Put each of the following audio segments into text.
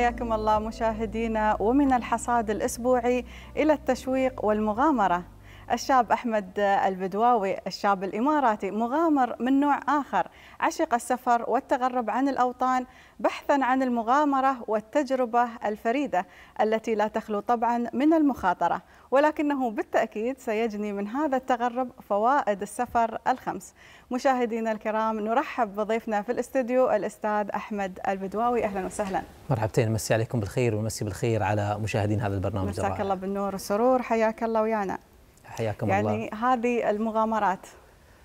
حياكم الله مشاهدينا ومن الحصاد الأسبوعي إلى التشويق والمغامرة الشاب أحمد البدواوي الشاب الإماراتي مغامر من نوع آخر عشق السفر والتغرب عن الأوطان بحثا عن المغامرة والتجربة الفريدة التي لا تخلو طبعا من المخاطرة ولكنه بالتأكيد سيجني من هذا التغرب فوائد السفر الخمس مشاهدينا الكرام نرحب بضيفنا في الاستديو الأستاذ أحمد البدواوي أهلا وسهلا مرحبتين مسي عليكم بالخير ومسي بالخير على مشاهدين هذا البرنامج مساك الله بالنور والسرور حياك الله ويانا حياكم يعني الله يعني هذه المغامرات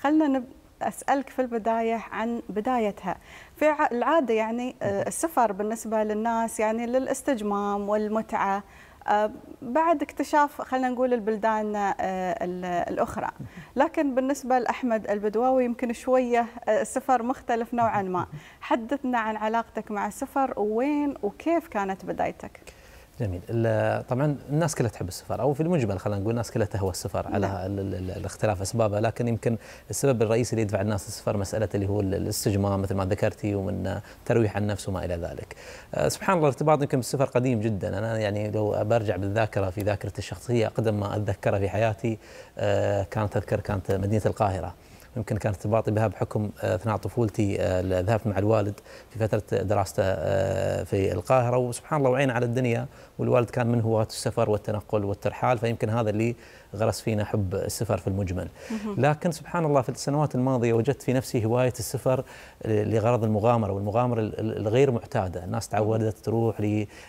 خلنا نب... اسالك في البدايه عن بدايتها في العاده يعني آه، السفر بالنسبه للناس يعني للاستجمام والمتعه آه، بعد اكتشاف خلينا نقول البلدان آه، الاخرى لكن بالنسبه لاحمد البدواوي يمكن شويه السفر مختلف نوعا ما حدثنا عن علاقتك مع السفر وين وكيف كانت بدايتك جميل طبعا الناس كلها تحب السفر او في المجمل خلينا نقول الناس كلها تهوى السفر نعم. على الاختلاف اسبابه لكن يمكن السبب الرئيسي اللي يدفع الناس للسفر مساله اللي هو الاستجمام مثل ما ذكرتي ومن ترويح النفس وما الى ذلك. أه، سبحان الله الارتباط يمكن بالسفر قديم جدا انا يعني لو برجع بالذاكره في ذاكرتي الشخصيه اقدم ما اتذكره في حياتي أه، كانت اذكر كانت مدينه القاهره. يمكن كان ارتباطي بها بحكم أه، اثناء طفولتي ذهبت مع الوالد في فتره دراسته في القاهره وسبحان الله وعينا على الدنيا والوالد كان من هواة السفر والتنقل والترحال فيمكن هذا اللي غرس فينا حب السفر في المجمل لكن سبحان الله في السنوات الماضية وجدت في نفسي هواية السفر لغرض المغامرة والمغامرة الغير معتادة الناس تعودت تروح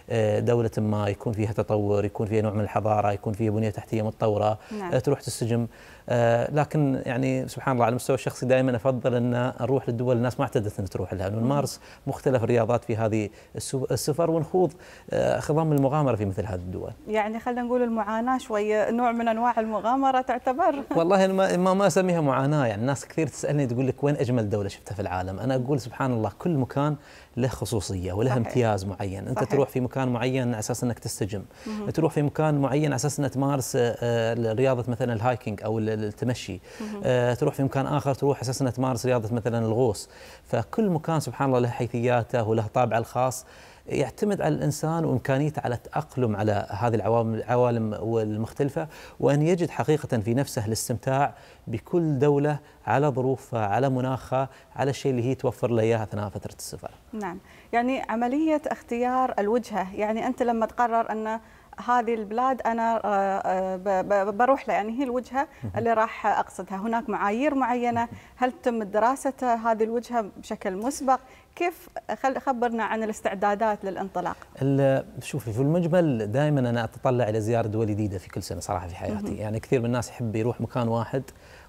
لدولة آه، ما يكون فيها تطور يكون فيها نوع من الحضارة يكون فيها بنية تحتية متطورة نعم. آه، تروح تسجم آه، لكن يعني سبحان الله على المستوى الشخصي دائما أفضل أن نروح للدول الناس ما اعتدت أن تروح لها نمارس مختلف الرياضات في هذه السفر ونخوض خضم المغامرة المغامره في مثل هذه الدول. يعني خلينا نقول المعاناه شويه نوع من انواع المغامره تعتبر. والله ما ما, ما اسميها معاناه يعني الناس كثير تسالني تقول لك وين اجمل دوله شفتها في العالم؟ انا اقول سبحان الله كل مكان له خصوصيه وله صحيح. امتياز معين، انت صحيح. تروح في مكان معين على اساس انك تستجم، مه. تروح في مكان معين على اساس انك تمارس آه، آه، رياضه مثلا الهايكينج او التمشي، مه. آه، تروح في مكان اخر تروح على اساس انك تمارس رياضه مثلا الغوص، فكل مكان سبحان الله له حيثياته وله طابعه الخاص. يعتمد على الانسان وامكانيته على التاقلم على هذه العوامل العوالم المختلفه وان يجد حقيقه في نفسه الاستمتاع بكل دوله على ظروفها على مناخها على الشيء اللي هي توفر له اياه اثناء فتره السفر. نعم، يعني عمليه اختيار الوجهه، يعني انت لما تقرر ان هذه البلاد انا آه، آه، بروح لها يعني هي الوجهه اللي راح اقصدها هناك معايير معينه هل تم دراسه هذه الوجهه بشكل مسبق كيف خبرنا عن الاستعدادات للانطلاق شوفي في المجمل دائما انا اتطلع الى زياره دول جديده في كل سنه صراحه في حياتي يعني كثير من الناس يحب يروح مكان واحد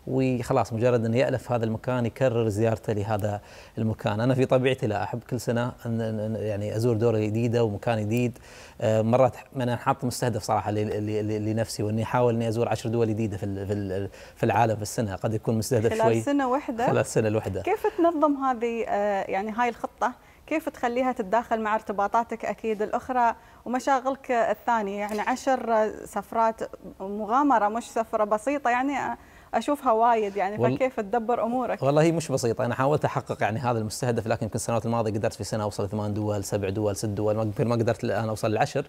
وخلاص مجرد انه يالف هذا المكان يكرر زيارته لهذا المكان، انا في طبيعتي لا احب كل سنه أن يعني ازور دوره جديده ومكان جديد، آه، مرات انا حاط مستهدف صراحه لنفسي واني احاول اني ازور عشر دول جديده في في العالم في السنه، قد يكون مستهدف خلال شوي خلال سنه واحده خلال سنه الوحده كيف تنظم هذه آه، يعني هاي الخطه؟ كيف تخليها تتداخل مع ارتباطاتك أكيد الأخرى ومشاغلك الثانية يعني عشر سفرات مغامرة مش سفرة بسيطة يعني اشوفها وايد يعني وال... فكيف تدبر امورك؟ والله هي مش بسيطه انا حاولت احقق يعني هذا المستهدف لكن يمكن السنوات الماضيه قدرت في سنه اوصل ثمان دول سبع دول ست دول ما قدرت الان اوصل العشر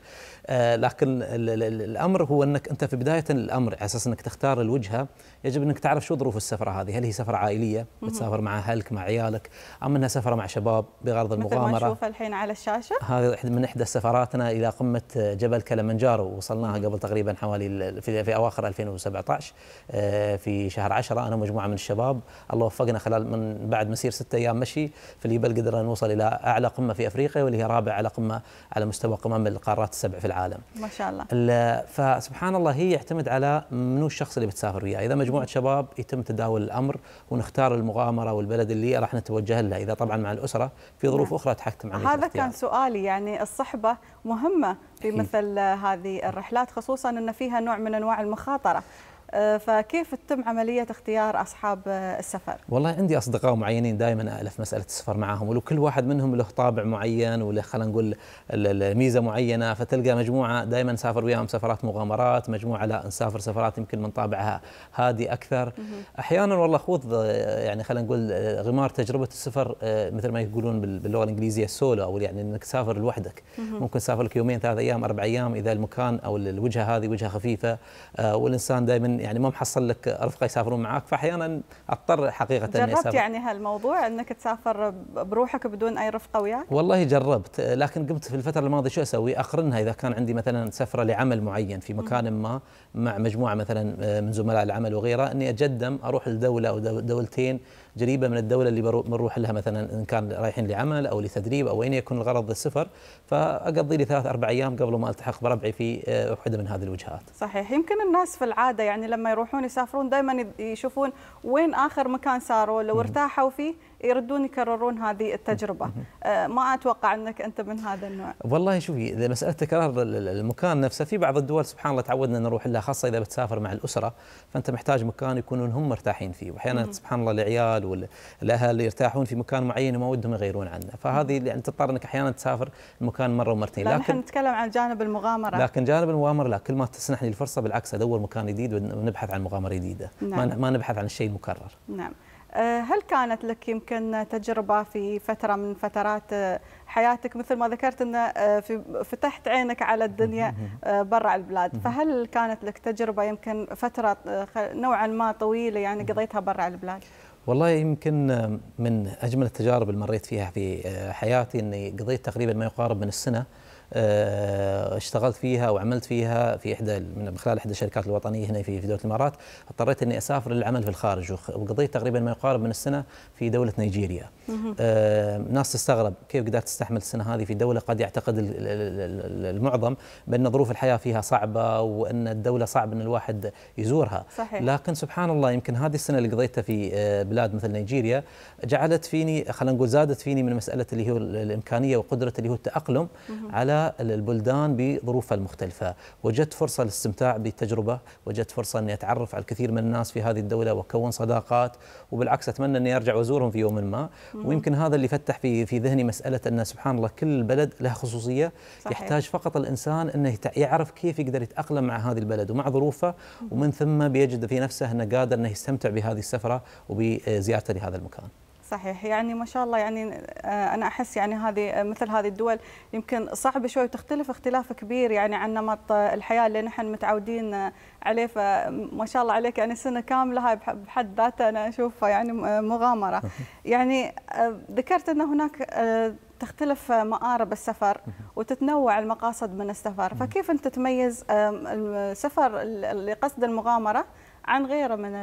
آه لكن الامر هو انك انت في بدايه الامر على اساس انك تختار الوجهه يجب انك تعرف شو ظروف السفره هذه، هل هي سفره عائليه بتسافر مع اهلك مع عيالك ام انها سفره مع شباب بغرض المغامره مثل ما نشوف الحين على الشاشه هذه من احدى سفراتنا الى قمه جبل كلمنجارو وصلناها قبل تقريبا حوالي في, اواخر 2017 آه، في في شهر عشرة أنا ومجموعة من الشباب الله وفقنا خلال من بعد مسير ستة أيام مشي في الجبل قدرنا نوصل إلى أعلى قمة في أفريقيا واللي هي رابع أعلى قمة على مستوى قمم القارات السبع في العالم ما شاء الله فسبحان الله هي يعتمد على منو الشخص اللي بتسافر وياه إذا مجموعة شباب يتم تداول الأمر ونختار المغامرة والبلد اللي راح نتوجه لها إذا طبعا مع الأسرة في ظروف نعم. أخرى تحكم عملية هذا كان سؤالي يعني الصحبة مهمة في مثل هذه الرحلات خصوصا أن فيها نوع من أنواع المخاطرة آه، فكيف تتم عملية اختيار أصحاب آه، السفر؟ والله عندي أصدقاء معينين دائما ألف مسألة السفر معهم ولو كل واحد منهم له طابع معين وله خلينا نقول ميزة معينة فتلقى مجموعة دائما سافر وياهم سفرات مغامرات مجموعة لا نسافر سفرات يمكن من طابعها هادي أكثر أحيانا والله خوض آه، يعني خلينا نقول غمار تجربة السفر مثل ما يقولون باللغة الإنجليزية السولو أو يعني أنك تسافر لوحدك ممكن تسافر لك يومين ثلاث أيام أربع أيام إذا المكان أو الوجهة هذه وجهة خفيفة والإنسان دائما يعني ما محصل لك رفقه يسافرون معك فاحيانا اضطر حقيقه اني أسافر. جربت يعني هالموضوع انك تسافر بروحك بدون اي رفقه وياك؟ والله جربت لكن قمت في الفتره الماضيه شو اسوي؟ اقرنها اذا كان عندي مثلا سفره لعمل معين في مكان ما مع مجموعه مثلا آه، من زملاء العمل وغيره اني اتجدم اروح لدوله او دولتين جريبه من الدوله اللي بنروح لها مثلا ان كان رايحين لعمل او لتدريب او اين يكون الغرض السفر فاقضي لي ثلاث اربع ايام قبل ما التحق بربعي في وحده آه، من هذه الوجهات. صحيح يمكن الناس في العاده يعني لما يروحون يسافرون دائما يشوفون وين اخر مكان ساروا لو ارتاحوا فيه يردون يكررون هذه التجربه آه، ما اتوقع انك انت من هذا النوع والله شوفي اذا مساله تكرار المكان نفسه في بعض الدول سبحان الله تعودنا نروح لها خاصه اذا بتسافر مع الاسره فانت محتاج مكان يكونون هم مرتاحين فيه واحيانا سبحان الله العيال والاهل يرتاحون في مكان معين وما ودهم يغيرون عنه فهذه يعني تضطر انك احيانا تسافر المكان مره ومرتين لكن نحن نتكلم عن جانب المغامره لكن جانب المغامره لا كل ما تسنح لي الفرصه بالعكس ادور مكان جديد ونبحث عن مغامره جديده نعم. ما نبحث عن الشيء المكرر نعم أه، هل كانت لك يمكن تجربة في فترة من فترات أه، حياتك مثل ما ذكرت أن أه، فتحت عينك على الدنيا برا البلاد فهل كانت لك تجربة يمكن فترة نوعا ما طويلة يعني قضيتها برا البلاد والله يمكن من أجمل التجارب اللي مريت فيها في حياتي أني قضيت تقريبا ما يقارب من السنة آه، اشتغلت فيها وعملت فيها في احدى من خلال احدى الشركات الوطنيه هنا في دوله الامارات اضطريت اني اسافر للعمل في الخارج وقضيت تقريبا ما يقارب من السنه في دوله نيجيريا آه، ناس تستغرب كيف قدرت تستحمل السنه هذه في دوله قد يعتقد المعظم بان ظروف الحياه فيها صعبه وان الدوله صعب ان الواحد يزورها صحيح. لكن سبحان الله يمكن هذه السنه اللي قضيتها في آه، بلاد مثل نيجيريا جعلت فيني خلينا نقول زادت فيني من مساله اللي هو الامكانيه وقدره اللي هو التاقلم على البلدان بظروفها المختلفه وجدت فرصه للاستمتاع بالتجربه وجدت فرصه اني اتعرف على الكثير من الناس في هذه الدوله واكون صداقات وبالعكس اتمنى اني ارجع وازورهم في يوم ما ويمكن هذا اللي فتح في في ذهني مساله ان سبحان الله كل بلد لها خصوصيه صحيح. يحتاج فقط الانسان انه يعرف كيف يقدر يتاقلم مع هذه البلد ومع ظروفه ومن ثم بيجد في نفسه انه قادر انه يستمتع بهذه السفره وبزيارته لهذا المكان. صحيح يعني ما شاء الله يعني آه، انا احس يعني هذه آه، مثل هذه الدول يمكن صعبه شوي تختلف اختلاف كبير يعني عن نمط آه، الحياه اللي نحن متعودين عليه فما شاء الله عليك يعني سنه كامله هاي بحد ذاتها انا اشوفها يعني مغامره يعني ذكرت ان هناك تختلف مآرب السفر وتتنوع المقاصد من السفر فكيف انت تميز السفر لقصد المغامره عن غيره من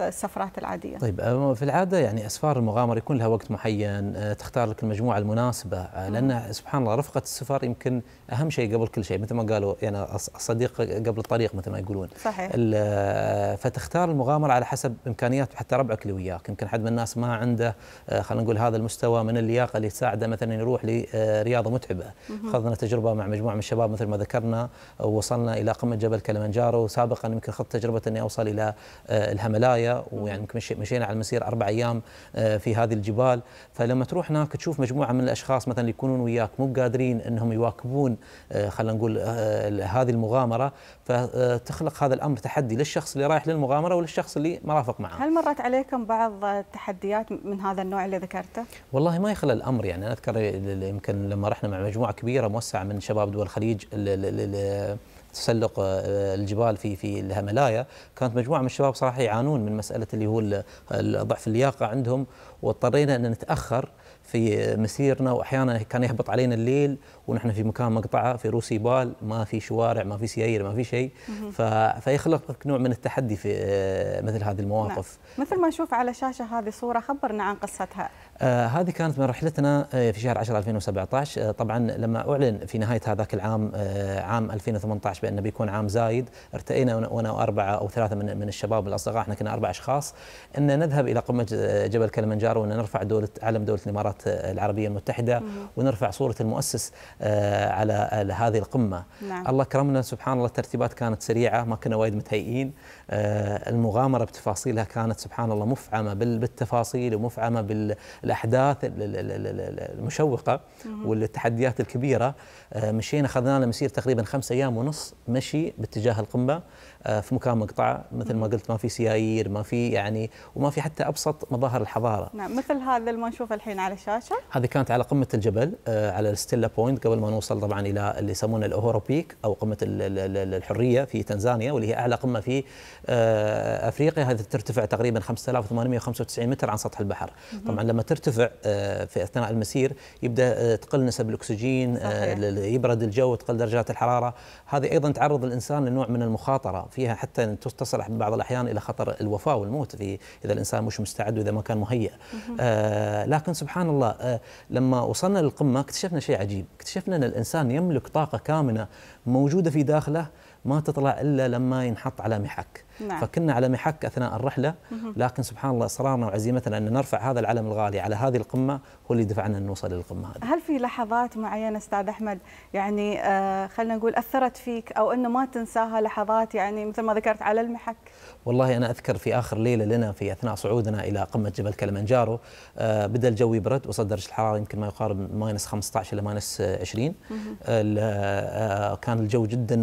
السفرات العاديه. طيب في العاده يعني اسفار المغامره يكون لها وقت محين تختار لك المجموعه المناسبه لان سبحان الله رفقه السفر يمكن اهم شيء قبل كل شيء مثل ما قالوا يعني الصديق قبل الطريق مثل ما يقولون. صحيح. فتختار المغامره على حسب امكانيات حتى ربعك اللي وياك، يمكن حد من الناس ما عنده خلينا نقول هذا المستوى من اللياقه اللي تساعده مثلا يروح لرياضه متعبه. خضنا تجربه مع مجموعه من الشباب مثل ما ذكرنا وصلنا الى قمه جبل كلمنجارو سابقا يمكن خضت تجربه اني اوصل وصل الى آه، الهملايا ويعني مشينا على المسير اربع ايام آه، في هذه الجبال فلما تروح هناك تشوف مجموعه من الاشخاص مثلا يكونون وياك مو قادرين انهم يواكبون آه، خلينا نقول هذه المغامره فتخلق هذا الامر تحدي للشخص اللي رايح للمغامره وللشخص اللي مرافق معه. هل مرت عليكم بعض التحديات من هذا النوع اللي ذكرته؟ والله ما يخلى الامر يعني انا اذكر يمكن لما رحنا مع مجموعه كبيره موسعه من شباب دول الخليج تسلق آه، الجبال في في الهملايا كانت مجموعه من الشباب صراحه يعانون من مساله اللي هو ضعف اللياقه عندهم واضطرينا ان نتاخر في مسيرنا واحيانا كان يهبط علينا الليل ونحن في مكان مقطعه في روسي بال ما في شوارع ما في سيايير ما في شيء فيخلق نوع من التحدي في آه، مثل هذه المواقف نعم. مثل ما نشوف على شاشه هذه صوره خبرنا عن قصتها آه هذه كانت من رحلتنا آه، في شهر 10 2017 آه، طبعا لما اعلن في نهايه هذاك العام آه عام 2018 بانه بيكون عام زايد ارتئينا وانا واربعه او ثلاثه من من الشباب الاصدقاء احنا كنا اربع اشخاص ان نذهب الى قمه جبل كلمنجارو وان نرفع دوله علم دوله الامارات آه، العربيه المتحده ونرفع صوره المؤسس على هذه القمه نعم. الله كرمنا سبحان الله الترتيبات كانت سريعه ما كنا وايد متهيئين المغامره بتفاصيلها كانت سبحان الله مفعمه بالتفاصيل ومفعمه بال الاحداث المشوقه والتحديات الكبيره آه، مشينا اخذنا لنا مسير تقريبا خمس ايام ونص مشي باتجاه القمه آه، في مكان مقطع مثل ما قلت ما في سيايير ما في يعني وما في حتى ابسط مظاهر الحضاره نعم مثل هذا اللي ما نشوفه الحين على الشاشه هذه كانت على قمه الجبل آه، على الستيلا بوينت قبل ما نوصل طبعا الى اللي يسمونه الاوهورو بيك او قمه الحريه في تنزانيا واللي هي اعلى قمه في آه، افريقيا هذه ترتفع تقريبا 5895 متر عن سطح البحر طبعا لما ترتفع في اثناء المسير يبدا تقل نسب الاكسجين صحيح. يبرد الجو تقل درجات الحراره هذه ايضا تعرض الانسان لنوع من المخاطره فيها حتى تصل بعض الاحيان الى خطر الوفاه والموت في اذا الانسان مش مستعد واذا ما كان مهيئ آه لكن سبحان الله آه لما وصلنا للقمه اكتشفنا شيء عجيب اكتشفنا ان الانسان يملك طاقه كامنه موجوده في داخله ما تطلع الا لما ينحط على محك نعم. فكنا على محك أثناء الرحلة لكن سبحان الله إصرارنا وعزيمتنا أن نرفع هذا العلم الغالي على هذه القمة هو اللي دفعنا أن نوصل للقمة هذه هل في لحظات معينة أستاذ أحمد يعني آه خلينا نقول أثرت فيك أو أنه ما تنساها لحظات يعني مثل ما ذكرت على المحك والله أنا أذكر في آخر ليلة لنا في أثناء صعودنا إلى قمة جبل كلمنجارو آه بدأ الجو يبرد وصل درجة الحرارة يمكن ما يقارب ماينس 15 إلى ماينس 20 آه،, آه كان الجو جدا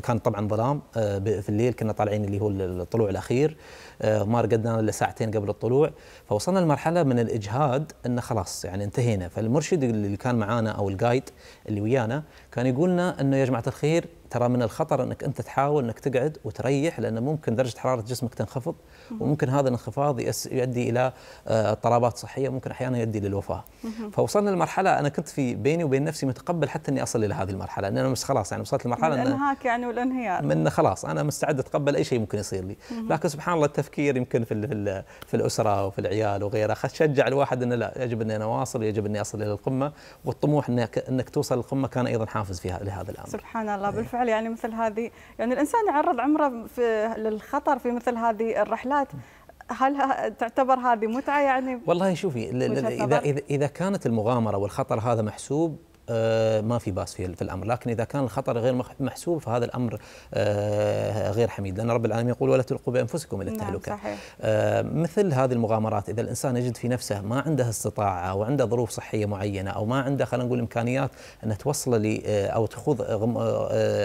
كان طبعا ظلام آه، في الليل كنا طالعين اللي هو الطلوع الاخير آه، ما رقدنا الا ساعتين قبل الطلوع فوصلنا لمرحله من الاجهاد انه خلاص يعني انتهينا فالمرشد اللي كان معانا او الجايد اللي ويانا كان يقولنا انه يا جماعه الخير ترى من الخطر انك انت تحاول انك تقعد وتريح لان ممكن درجه حراره جسمك تنخفض وممكن هذا الانخفاض يؤدي الى آه، اضطرابات صحيه ممكن احيانا يؤدي للوفاه. فوصلنا لمرحله انا كنت في بيني وبين نفسي متقبل حتى اني اصل الى هذه المرحله لان انا مش خلاص يعني وصلت لمرحله من انهاك يعني والانهيار من خلاص انا مستعد اتقبل اي شيء ممكن يصير لي، لكن سبحان الله التفكير يمكن في في, الاسره وفي العيال وغيره شجع الواحد انه لا يجب اني انا واصل يجب اني اصل الى القمه والطموح انك انك توصل للقمه كان ايضا حافز فيها لهذا الامر. سبحان الله إيه. بالفعل بالفعل يعني مثل هذه يعني الانسان يعرض عمره في للخطر في مثل هذه الرحلات هل تعتبر هذه متعه يعني والله شوفي اذا اذا كانت المغامره والخطر هذا محسوب آه، ما في باس في الامر لكن اذا كان الخطر غير محسوب فهذا الامر آه، غير حميد لان رب العالمين يقول ولا تلقوا بانفسكم الى نعم، التهلكه نعم صحيح. آه، مثل هذه المغامرات اذا الانسان يجد في نفسه ما عنده استطاعه او عنده ظروف صحيه معينه او ما عنده خلينا نقول امكانيات ان توصل لي او تخوض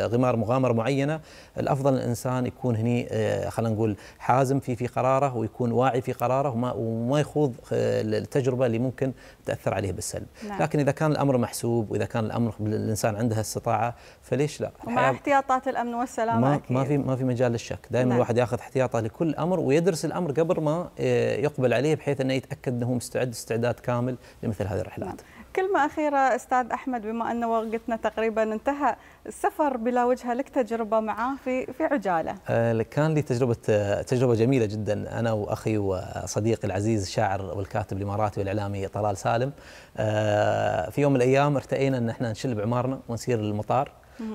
غمار مغامره معينه الافضل الانسان يكون هني خلينا نقول حازم في في قراره ويكون واعي في قراره وما, وما يخوض التجربه اللي ممكن تاثر عليه بالسلب نعم. لكن اذا كان الامر محسوب واذا كان الامر الانسان عنده استطاعه فليش لا مع احتياطات الامن والسلامه ما, ما في ما في مجال للشك دائما نعم. الواحد ياخذ احتياطه لكل امر ويدرس الامر قبل ما آه، يقبل عليه بحيث انه يتاكد انه مستعد استعداد كامل لمثل هذه الرحلات نعم. كلمة أخيرة أستاذ أحمد بما أن وقتنا تقريبا انتهى السفر بلا وجهة لك تجربة معاه في في عجالة آه، كان لي تجربة تجربة جميلة جدا أنا وأخي وصديقي العزيز الشاعر والكاتب الإماراتي والإعلامي طلال سالم آه، في يوم من الأيام ارتئينا أن احنا نشل بعمارنا ونسير للمطار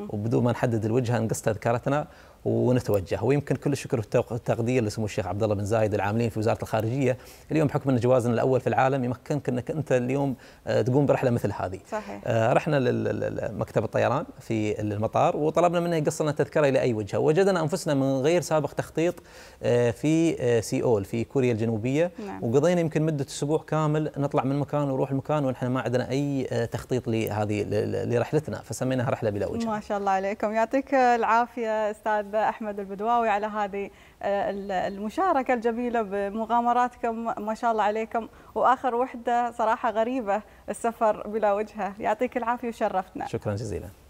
وبدون ما نحدد الوجهه نقص تذكرتنا ونتوجه ويمكن كل الشكر والتقدير لسمو الشيخ عبد الله بن زايد العاملين في وزاره الخارجيه اليوم بحكم ان جوازنا الاول في العالم يمكنك انك انت اليوم آه، تقوم برحله مثل هذه صحيح. آه، رحنا لمكتب الطيران في المطار وطلبنا منه يقص لنا تذكره الى اي وجهه وجدنا انفسنا من غير سابق تخطيط آه، في سيول في كوريا الجنوبيه نعم. وقضينا يمكن مده اسبوع كامل نطلع من مكان ونروح المكان ونحن ما عندنا اي تخطيط لهذه لرحلتنا فسميناها رحله بلا وجهه ما شاء الله عليكم يعطيك العافيه استاذ الاستاذ احمد البدواوي على هذه آه، المشاركه الجميله بمغامراتكم ما شاء الله عليكم واخر وحده صراحه غريبه السفر بلا وجهه يعطيك العافيه وشرفتنا شكرا جزيلا